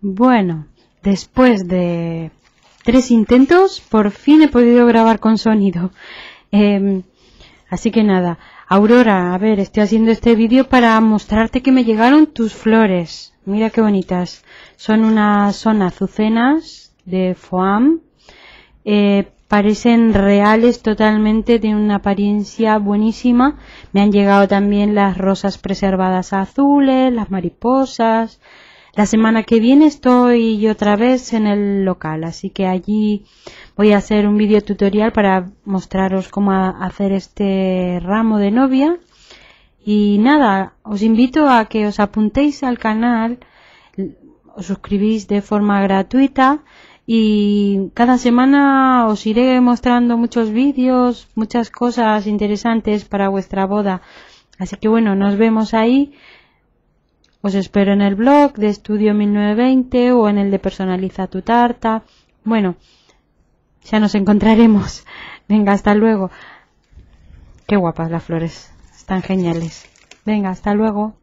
Bueno, después de tres intentos, por fin he podido grabar con sonido. Em, así que nada, Aurora, a ver, estoy haciendo este vídeo para mostrarte que me llegaron tus flores. Mira qué bonitas. Son unas azucenas de foam. Eh, parecen reales totalmente, tienen una apariencia buenísima. Me han llegado también las rosas preservadas azules, las mariposas, la semana que viene estoy otra vez en el local, así que allí voy a hacer un vídeo tutorial para mostraros cómo hacer este ramo de novia. Y nada, os invito a que os apuntéis al canal, os suscribís de forma gratuita y cada semana os iré mostrando muchos vídeos, muchas cosas interesantes para vuestra boda. Así que bueno, nos vemos ahí. Os espero en el blog de Estudio 1920 o en el de Personaliza tu tarta. Bueno, ya nos encontraremos. Venga, hasta luego. Qué guapas las flores. Están geniales. Venga, hasta luego.